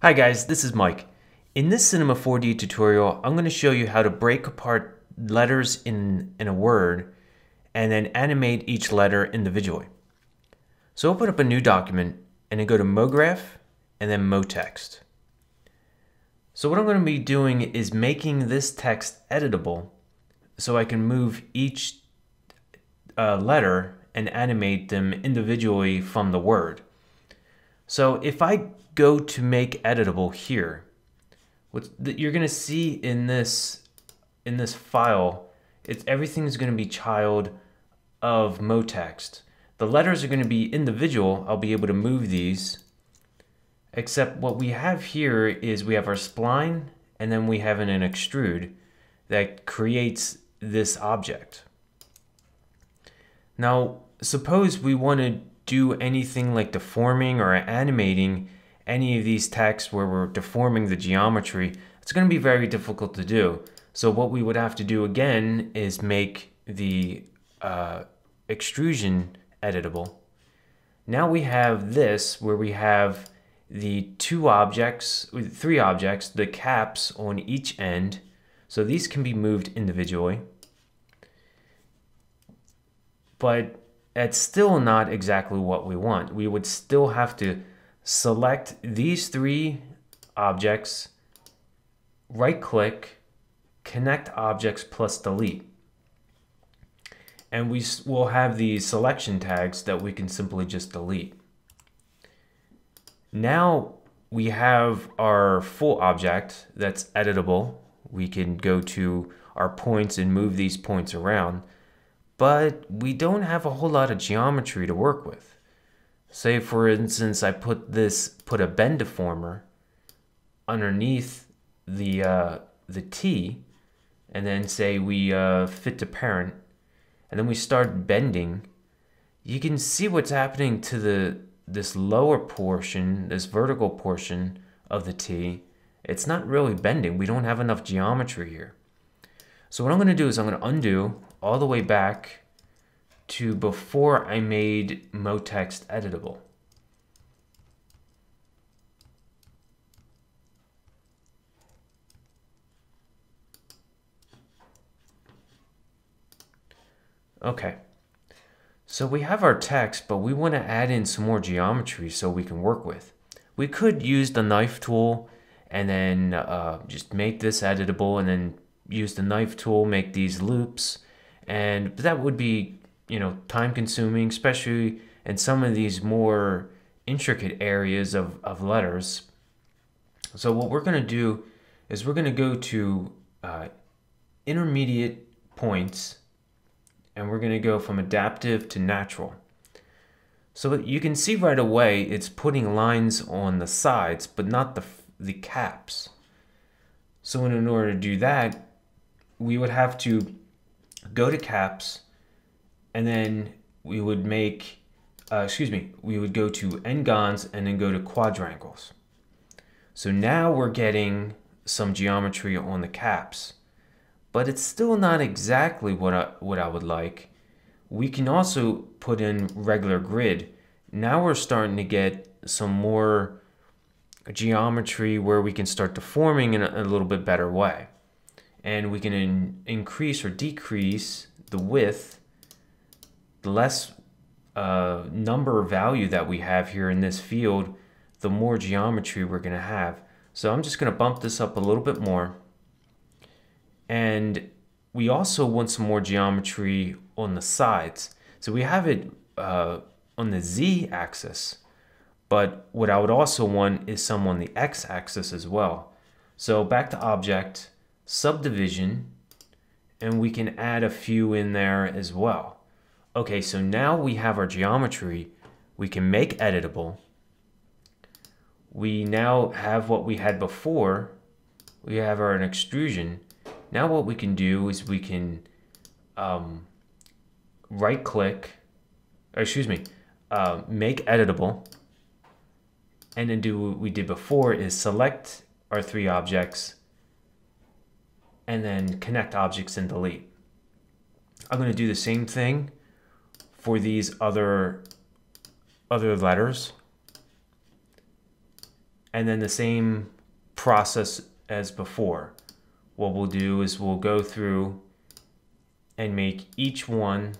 Hi guys, this is Mike. In this Cinema 4D tutorial, I'm going to show you how to break apart letters in, in a word and then animate each letter individually. So open up a new document and then go to MoGraph and then MoText. So what I'm going to be doing is making this text editable so I can move each uh, letter and animate them individually from the word. So if I go to make editable here, what you're gonna see in this in this file, it's is gonna be child of Motext. The letters are gonna be individual. I'll be able to move these, except what we have here is we have our spline and then we have an, an extrude that creates this object. Now, suppose we wanted do anything like deforming or animating any of these texts where we're deforming the geometry, it's going to be very difficult to do. So what we would have to do again is make the uh, extrusion editable. Now we have this where we have the two objects, three objects, the caps on each end. So these can be moved individually. But it's still not exactly what we want. We would still have to select these three objects, right click, connect objects plus delete. And we will have the selection tags that we can simply just delete. Now we have our full object that's editable. We can go to our points and move these points around but we don't have a whole lot of geometry to work with. Say for instance, I put this, put a bend deformer underneath the, uh, the T, and then say we uh, fit to parent, and then we start bending, you can see what's happening to the this lower portion, this vertical portion of the T. It's not really bending. We don't have enough geometry here. So what I'm gonna do is I'm gonna undo all the way back to before I made motext editable. Okay, so we have our text, but we want to add in some more geometry so we can work with. We could use the knife tool and then uh, just make this editable and then use the knife tool, make these loops, and that would be, you know, time consuming, especially in some of these more intricate areas of, of letters. So what we're gonna do is we're gonna go to uh, intermediate points and we're gonna go from adaptive to natural. So you can see right away it's putting lines on the sides but not the, the caps. So in order to do that, we would have to go to caps and then we would make, uh, excuse me, we would go to n-gons and then go to quadrangles. So now we're getting some geometry on the caps, but it's still not exactly what I, what I would like. We can also put in regular grid. Now we're starting to get some more geometry where we can start deforming in a, a little bit better way and we can in increase or decrease the width, the less uh, number value that we have here in this field, the more geometry we're gonna have. So I'm just gonna bump this up a little bit more. And we also want some more geometry on the sides. So we have it uh, on the Z axis, but what I would also want is some on the X axis as well. So back to object, subdivision, and we can add a few in there as well. Okay, so now we have our geometry. We can make editable. We now have what we had before. We have our an extrusion. Now what we can do is we can um, right click, excuse me, uh, make editable. And then do what we did before is select our three objects and then connect objects and delete. I'm going to do the same thing for these other, other letters. And then the same process as before. What we'll do is we'll go through and make each one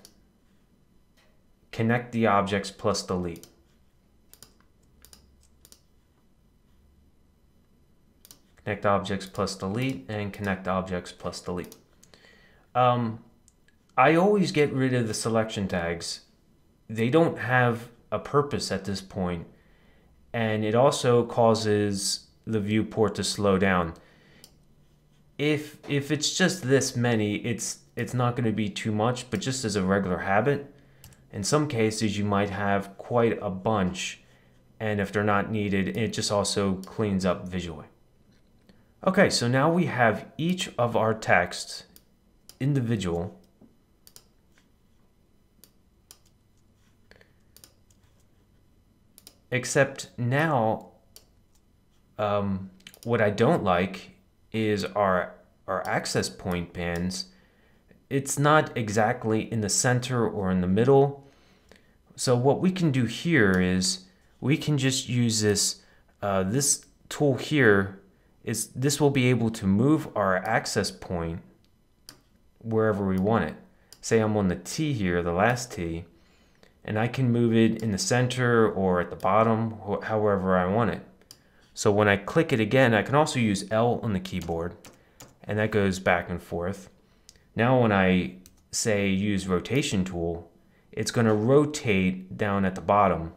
connect the objects plus delete. connect objects plus delete, and connect objects plus delete. Um, I always get rid of the selection tags. They don't have a purpose at this point, and it also causes the viewport to slow down. If if it's just this many, it's it's not going to be too much, but just as a regular habit, in some cases you might have quite a bunch, and if they're not needed, it just also cleans up visually. Okay, so now we have each of our texts individual. Except now, um, what I don't like is our, our access point bands. It's not exactly in the center or in the middle. So what we can do here is we can just use this, uh, this tool here is this will be able to move our access point wherever we want it. Say I'm on the T here, the last T, and I can move it in the center or at the bottom, however I want it. So when I click it again, I can also use L on the keyboard, and that goes back and forth. Now when I say use rotation tool, it's gonna rotate down at the bottom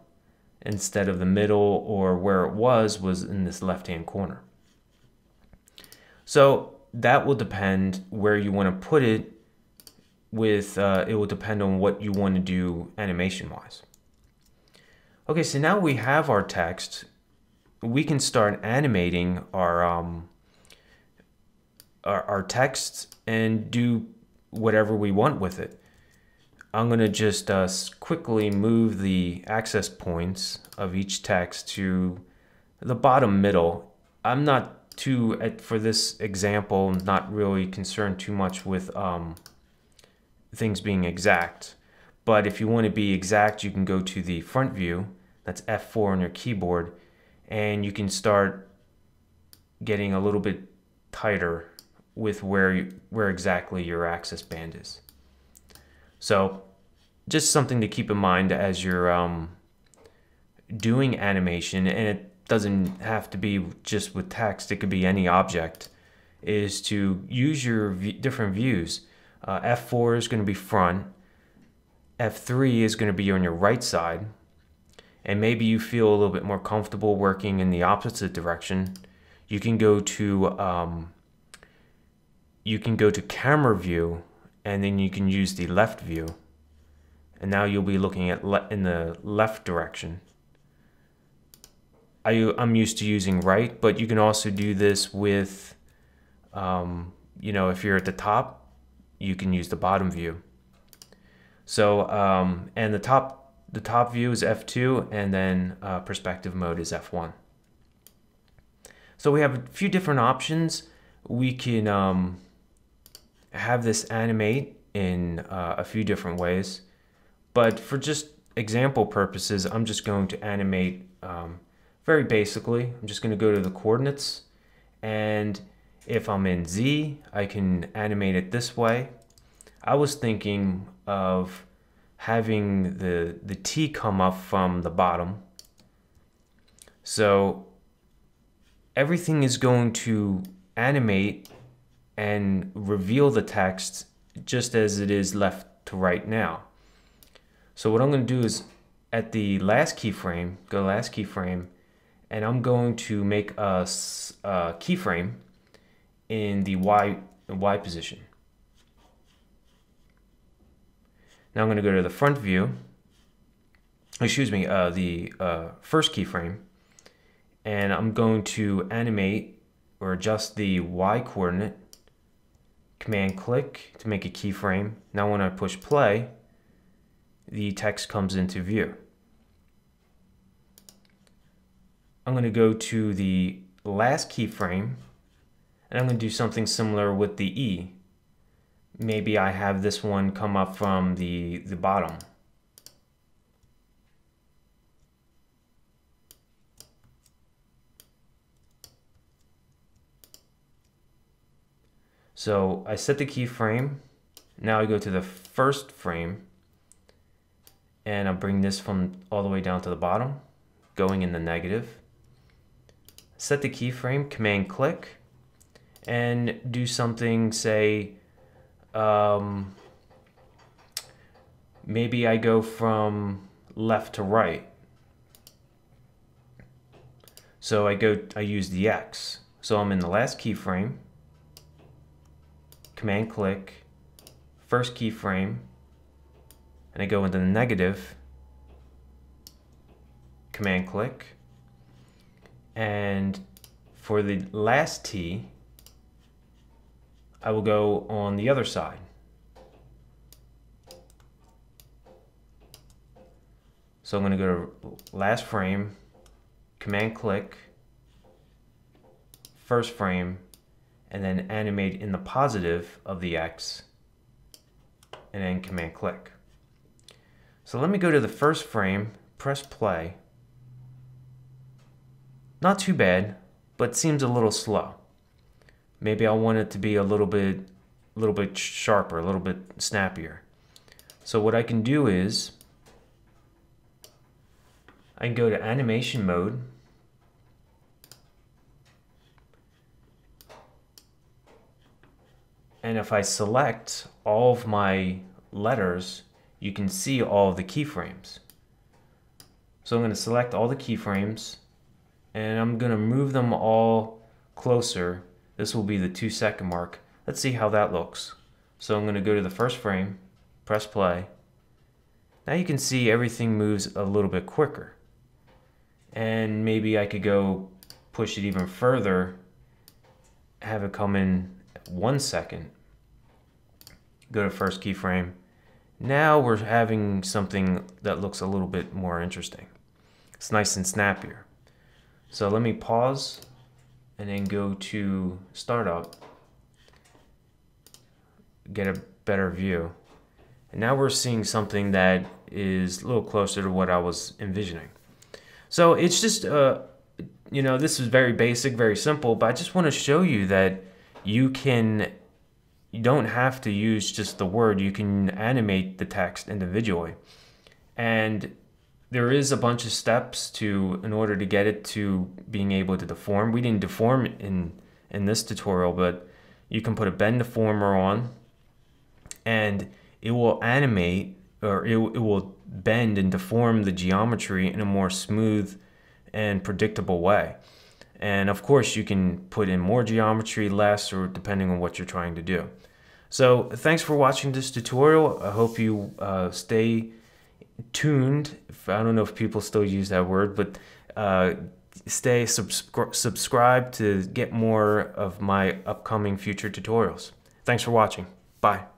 instead of the middle or where it was was in this left hand corner. So that will depend where you want to put it with, uh, it will depend on what you want to do animation wise. Okay, so now we have our text. We can start animating our, um, our, our text and do whatever we want with it. I'm going to just uh, quickly move the access points of each text to the bottom middle. I'm not too, uh, for this example, not really concerned too much with um, things being exact. But if you want to be exact, you can go to the front view, that's F4 on your keyboard, and you can start getting a little bit tighter with where, you, where exactly your axis band is. So just something to keep in mind as you're um, doing animation, and it doesn't have to be just with text, it could be any object, is to use your different views. Uh, F4 is going to be front, F3 is going to be on your right side, and maybe you feel a little bit more comfortable working in the opposite direction. You can go to um, you can go to camera view, and then you can use the left view, and now you'll be looking at in the left direction. I, am used to using right, but you can also do this with, um, you know, if you're at the top, you can use the bottom view. So, um, and the top, the top view is F2 and then uh, perspective mode is F1. So we have a few different options. We can um, have this animate in uh, a few different ways, but for just example purposes, I'm just going to animate um, very basically, I'm just going to go to the coordinates. And if I'm in Z, I can animate it this way. I was thinking of having the, the T come up from the bottom. So everything is going to animate and reveal the text just as it is left to right now. So what I'm going to do is at the last keyframe, go last keyframe, and I'm going to make a, a keyframe in the Y, y position. Now I'm going to go to the front view, excuse me, uh, the uh, first keyframe, and I'm going to animate or adjust the Y coordinate, command click to make a keyframe. Now when I push play, the text comes into view. I'm going to go to the last keyframe and I'm going to do something similar with the E. Maybe I have this one come up from the, the bottom. So I set the keyframe. Now I go to the first frame and I'll bring this from all the way down to the bottom, going in the negative set the keyframe, command click, and do something, say, um, maybe I go from left to right. So I go, I use the X. So I'm in the last keyframe, command click, first keyframe, and I go into the negative, command click, and for the last T, I will go on the other side. So I'm going to go to last frame, command click, first frame, and then animate in the positive of the X, and then command click. So let me go to the first frame, press play, not too bad, but seems a little slow. Maybe I want it to be a little bit a little bit sharper, a little bit snappier. So what I can do is I can go to animation mode and if I select all of my letters you can see all the keyframes. So I'm going to select all the keyframes and I'm gonna move them all closer. This will be the two second mark. Let's see how that looks. So I'm gonna go to the first frame, press play. Now you can see everything moves a little bit quicker. And maybe I could go push it even further, have it come in one second. Go to first keyframe. Now we're having something that looks a little bit more interesting. It's nice and snappier. So let me pause and then go to startup, get a better view. And now we're seeing something that is a little closer to what I was envisioning. So it's just, uh, you know, this is very basic, very simple, but I just want to show you that you can, you don't have to use just the word, you can animate the text individually. And there is a bunch of steps to in order to get it to being able to deform. We didn't deform in in this tutorial, but you can put a bend deformer on and it will animate or it, it will bend and deform the geometry in a more smooth and predictable way. And of course you can put in more geometry, less, or depending on what you're trying to do. So thanks for watching this tutorial. I hope you uh, stay tuned. I don't know if people still use that word, but uh, stay subscri- subscribe to get more of my upcoming future tutorials. Thanks for watching. Bye.